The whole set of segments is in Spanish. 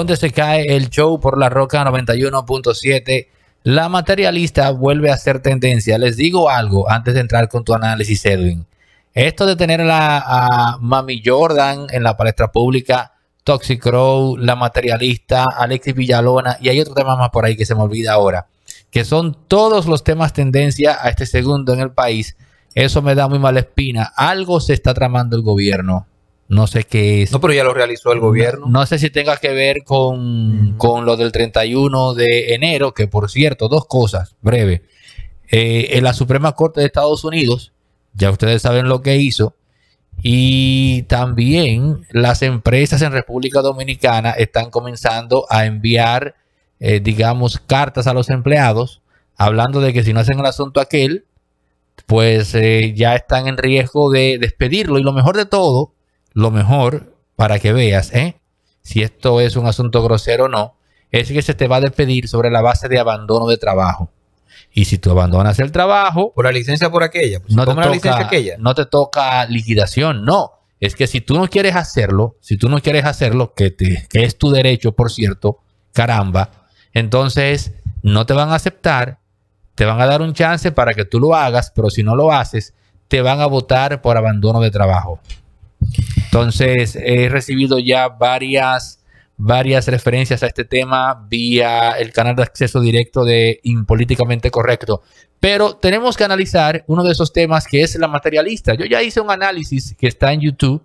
donde se cae el show por la Roca 91.7. La materialista vuelve a ser tendencia. Les digo algo antes de entrar con tu análisis, Edwin. Esto de tener la, a Mami Jordan en la palestra pública, Toxic la materialista, Alexis Villalona, y hay otro tema más por ahí que se me olvida ahora, que son todos los temas tendencia a este segundo en el país. Eso me da muy mala espina. Algo se está tramando el gobierno. No sé qué es. No, pero ya lo realizó el gobierno. No, sé si tenga que ver con, lo del 31 de enero, que por cierto, dos cosas, breve. Eh, en la Suprema Corte de Estados Unidos, ya ustedes saben lo que hizo, y también las empresas en República Dominicana están comenzando a enviar, eh, digamos, cartas a los empleados, hablando de que si no hacen el asunto aquel, pues eh, ya están en riesgo de despedirlo. Y lo mejor de todo lo mejor para que veas ¿eh? si esto es un asunto grosero o no, es que se te va a despedir sobre la base de abandono de trabajo. Y si tú abandonas el trabajo... Por la licencia por aquella. Pues no, te toca, licencia aquella. no te toca liquidación, no. Es que si tú no quieres hacerlo, si tú no quieres hacerlo, que es tu derecho, por cierto, caramba, entonces no te van a aceptar, te van a dar un chance para que tú lo hagas, pero si no lo haces, te van a votar por abandono de trabajo. Entonces, he recibido ya varias, varias referencias a este tema vía el canal de acceso directo de Impolíticamente Correcto. Pero tenemos que analizar uno de esos temas que es la materialista. Yo ya hice un análisis que está en YouTube,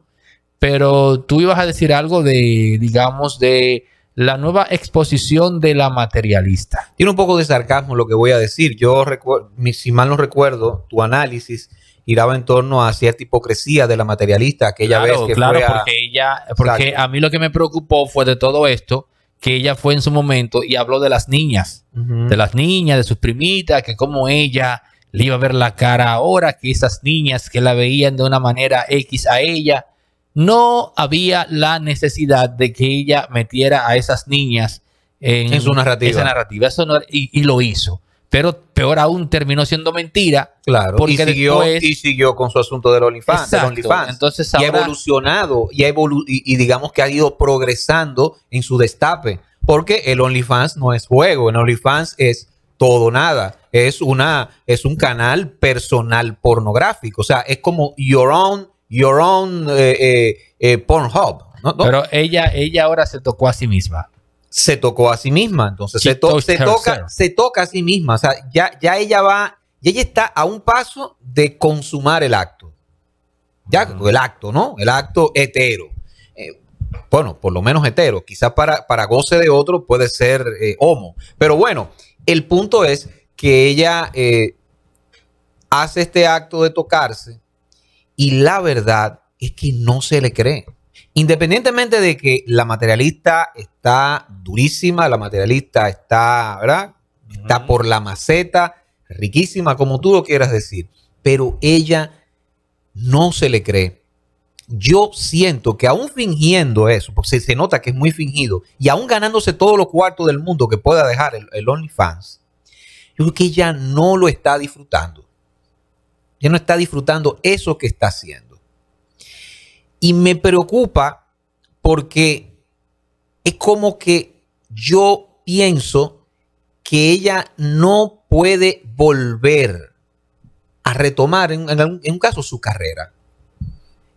pero tú ibas a decir algo de, digamos, de la nueva exposición de la materialista. Tiene un poco de sarcasmo lo que voy a decir. Yo, si mal no recuerdo, tu análisis giraba en torno a cierta hipocresía de la materialista que claro, porque ella, a mí lo que me preocupó fue de todo esto que ella fue en su momento y habló de las niñas, de las niñas, de sus primitas, que como ella le iba a ver la cara ahora, que esas niñas que la veían de una manera X a ella, no había la necesidad de que ella metiera a esas niñas en, su narrativa. Esa narrativa. Eso y, lo hizo pero peor aún terminó siendo mentira. Claro, y siguió, con su asunto de OnlyFans. Entonces, y ha evolucionado y, y, digamos que ha ido progresando en su destape, porque el OnlyFans no es juego, el OnlyFans es todo nada, es, una, es un canal personal pornográfico, o sea, es como your own, your own eh, eh, eh, Pero ella, ella ahora se tocó a sí misma se tocó a sí misma. Entonces se, toca, se, toca, a sí misma. O sea, ya, ya ella va, ya ella está a un paso de consumar el acto. Ya, el acto, ¿no? El acto hetero. Eh, bueno, por lo menos hetero. Quizás para, goce de otro puede ser eh, homo. Pero bueno, el punto es que ella eh, hace este acto de tocarse y la verdad es que no se le cree. Independientemente de que la materialista está durísima, la materialista está, ¿verdad? Está por la maceta, riquísima, como tú lo quieras decir, pero ella no se le cree. Yo siento que aún fingiendo eso, porque se nota que es muy fingido, y aún ganándose todos los cuartos del mundo que pueda dejar el, el OnlyFans, yo creo que ella no lo está disfrutando. Ella no está disfrutando eso que está haciendo. Y me preocupa porque es como que yo pienso que ella no puede volver a retomar en, un caso su carrera.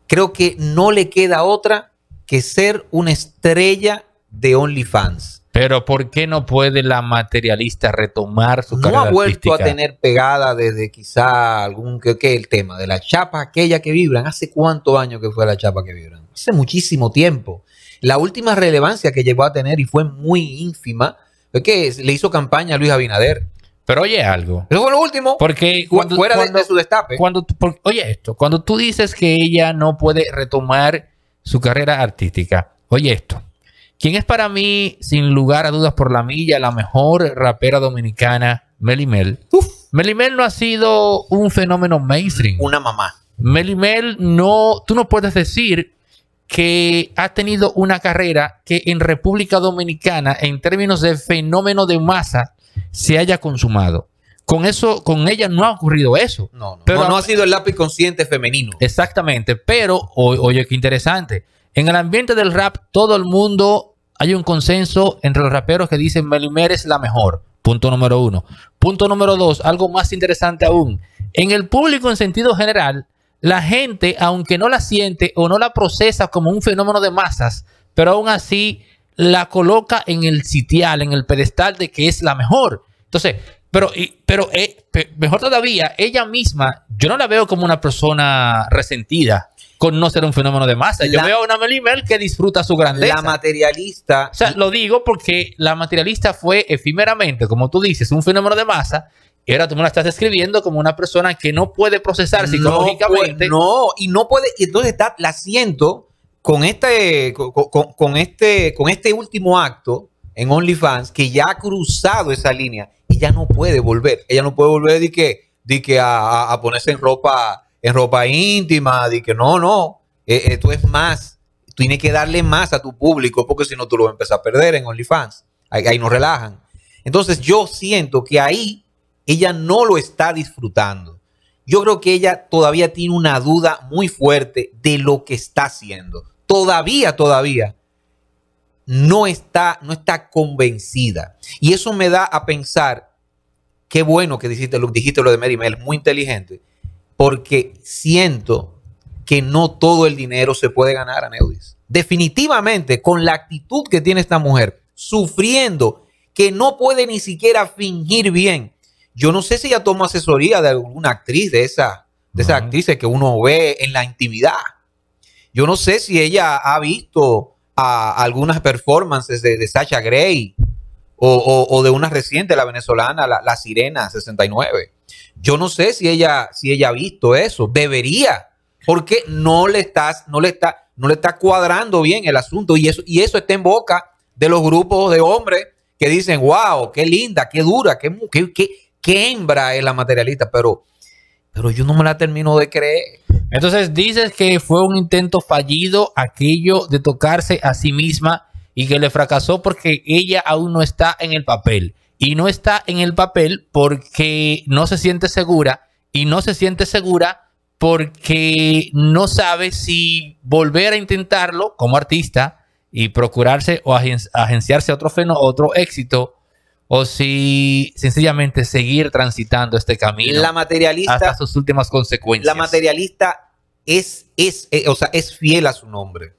Creo que no le queda otra que ser una estrella de OnlyFans. Pero ¿por qué no puede la materialista retomar su carrera carrera No ha vuelto a tener pegada desde quizá algún que, el tema de la chapa aquella que vibran. ¿Hace cuántos años que fue la chapa que vibran? Hace muchísimo tiempo. La última relevancia que llegó a tener y fue muy ínfima es que le hizo campaña a Luis Abinader. Pero oye algo. Eso fue lo último. Porque fuera de, su destape. oye esto, cuando tú dices que ella no puede retomar su carrera artística, oye esto. Quién es para mí, sin lugar a dudas por la milla, la mejor rapera dominicana, Melimel. Mel. Melimel no ha sido un fenómeno mainstream. Una mamá. Melimel no, tú no puedes decir que ha tenido una carrera que en República Dominicana, en términos de fenómeno de masa, se haya consumado. Con eso, con ella no ha ocurrido eso. No, no, pero, no ha sido el lápiz consciente femenino. Exactamente, pero oye, qué interesante. En el ambiente del rap, todo el mundo, hay un consenso entre los raperos que dicen Melimer es la mejor. Punto número uno. Punto número dos, algo más interesante aún. En el público en sentido general, la gente, aunque no la siente o no la procesa como un fenómeno de masas, pero aún así la coloca en el sitial, en el pedestal de que es la mejor. Entonces, pero, pero eh, mejor todavía, ella misma, yo no la veo como una persona resentida con no ser un fenómeno de masa. Yo veo a una Melly que disfruta su grandeza. La materialista. O sea, lo digo porque la materialista fue efímeramente, como tú dices, un fenómeno de masa. Y ahora tú me la estás describiendo como una persona que no puede procesar psicológicamente. No, y no puede. Y entonces está, la siento con este, con, este, con este último acto en OnlyFans que ya ha cruzado esa línea. Y ya no puede volver. Ella no puede volver de que, a, a ponerse en ropa en ropa íntima, de que no, no, esto eh, eh, es más, tienes que darle más a tu público porque si no tú lo vas a empezar a perder en OnlyFans, ahí, nos relajan. Entonces yo siento que ahí ella no lo está disfrutando. Yo creo que ella todavía tiene una duda muy fuerte de lo que está haciendo. Todavía, todavía no está, no está convencida. Y eso me da a pensar, qué bueno que dijiste, lo, dijiste lo de Mary Mel, muy inteligente porque siento que no todo el dinero se puede ganar a Neudis. Definitivamente, con la actitud que tiene esta mujer, sufriendo, que no puede ni siquiera fingir bien. Yo no sé si ella tomó asesoría de alguna actriz de esa, de esas actrices que uno ve en la intimidad. Yo no sé si ella ha visto algunas performances de, Sasha Gray o, de una reciente, la venezolana, la, la Sirena 69. Yo no sé si ella, si ella ha visto eso, debería, porque no le estás, no le está, no le está cuadrando bien el asunto y eso, y eso está en boca de los grupos de hombres que dicen, wow, qué linda, qué dura, qué, qué, qué, hembra es la materialista, pero, pero yo no me la termino de creer. Entonces dices que fue un intento fallido aquello de tocarse a sí misma y que le fracasó porque ella aún no está en el papel y no está en el papel porque no se siente segura y no se siente segura porque no sabe si volver a intentarlo como artista y procurarse o agenciarse otro fenómeno, otro éxito o si sencillamente seguir transitando este camino la materialista, hasta sus últimas consecuencias. La materialista es, es, eh, es fiel a su nombre,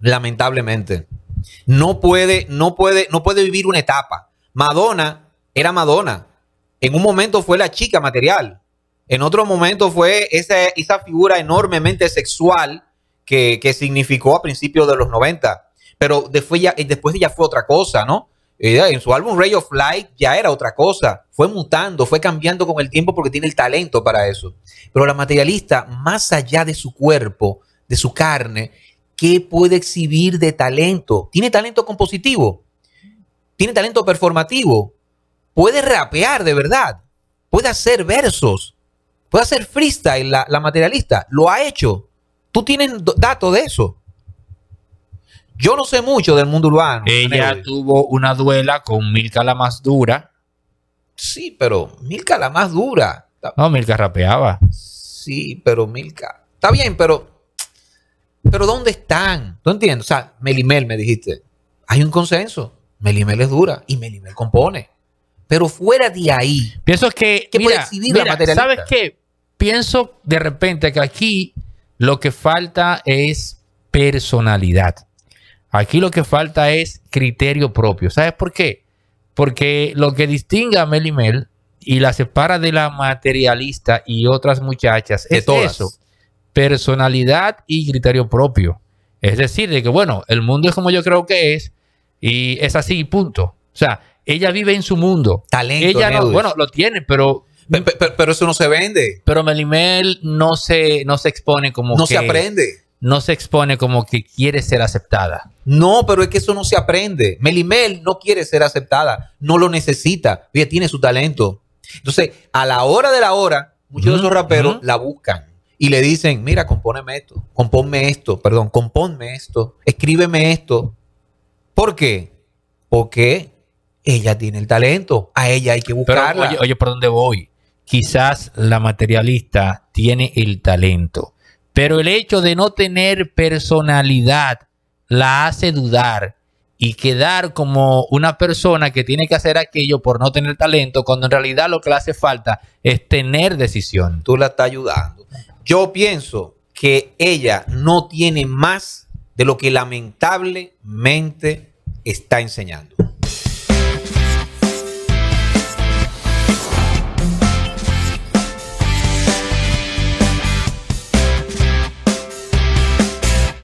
lamentablemente. No puede, no puede, no puede vivir una etapa. Madonna era Madonna. En un momento fue la chica material. En otro momento fue esa, esa figura enormemente sexual que, significó a principios de los 90. Pero después ya, eh, después ya fue otra cosa, ¿no? Eh, en su álbum Ray of Light ya era otra cosa. Fue mutando, fue cambiando con el tiempo porque tiene el talento para eso. Pero la materialista, más allá de su cuerpo, de su carne, ¿qué puede exhibir de talento? Tiene talento compositivo tiene talento performativo, puede rapear de verdad, puede hacer versos, puede hacer freestyle, la, la materialista, lo ha hecho. Tú tienes datos de eso. Yo no sé mucho del mundo urbano. Ella tuvo una duela con Milka la más dura. Sí, pero Milka la más dura. No, Milka rapeaba. Sí, pero Milka. Está bien, pero. Pero ¿dónde están? No entiendo. O sea, Melimel me dijiste. Hay un consenso. Melimel es dura y Melimel compone. Pero fuera de ahí. Pienso que. mira, ¿Sabes qué? Pienso de repente que aquí lo que falta es personalidad. Aquí lo que falta es criterio propio. ¿Sabes por qué? Porque lo que distingue a Melimel y la separa de la materialista y otras muchachas es todo eso. Personalidad y criterio propio. Es decir, de que bueno, el mundo es como yo creo que es y es así, punto. O sea, ella vive en su mundo. Talento. Ella bueno, lo tiene, pero pero, eso no se vende. Pero Melimel no se, no se expone como. No se aprende. No se expone como que quiere ser aceptada. No, pero es que eso no se aprende. Melimel no quiere ser aceptada. No lo necesita. Ella tiene su talento. Entonces, a la hora de la hora, muchos de esos raperos la buscan y le dicen: Mira, compóneme esto, compónme esto, perdón, compónme esto, escríbeme esto, ¿Por qué? Porque ella tiene el talento, a ella hay que buscarla. oye, oye, ¿por dónde voy? Quizás la materialista tiene el talento, pero el hecho de no tener personalidad la hace dudar y quedar como una persona que tiene que hacer aquello por no tener talento, cuando en realidad lo que le hace falta es tener decisión. Tú la estás ayudando. Yo pienso que ella no tiene más de lo que lamentablemente está enseñando.